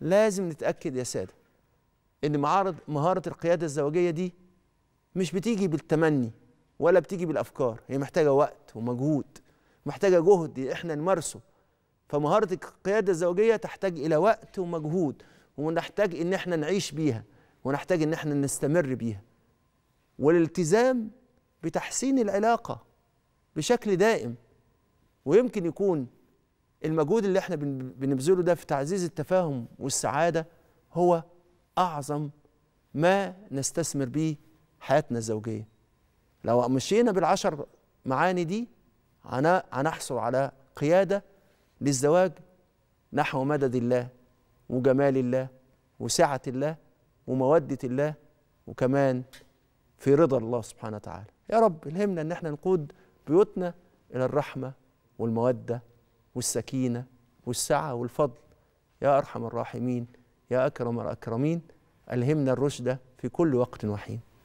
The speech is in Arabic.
لازم نتاكد يا ساده ان معارض مهاره القياده الزواجيه دي مش بتيجي بالتمني ولا بتيجي بالافكار هي محتاجه وقت ومجهود محتاجه جهد احنا نمارسه فمهاره القياده الزوجيه تحتاج الى وقت ومجهود ونحتاج ان احنا نعيش بيها ونحتاج ان احنا نستمر بيها والالتزام بتحسين العلاقه بشكل دائم ويمكن يكون المجهود اللي احنا بنبذله ده في تعزيز التفاهم والسعاده هو اعظم ما نستثمر به حياتنا الزوجيه لو مشينا بالعشر معاني دي هنحصل على قياده للزواج نحو مدد الله وجمال الله وسعه الله وموده الله وكمان في رضا الله سبحانه وتعالى يا رب الهمنا ان احنا نقود بيوتنا الى الرحمه والموده والسكينة والسعة والفضل يا أرحم الراحمين يا أكرم الأكرمين ألهمنا الرشد في كل وقت وحين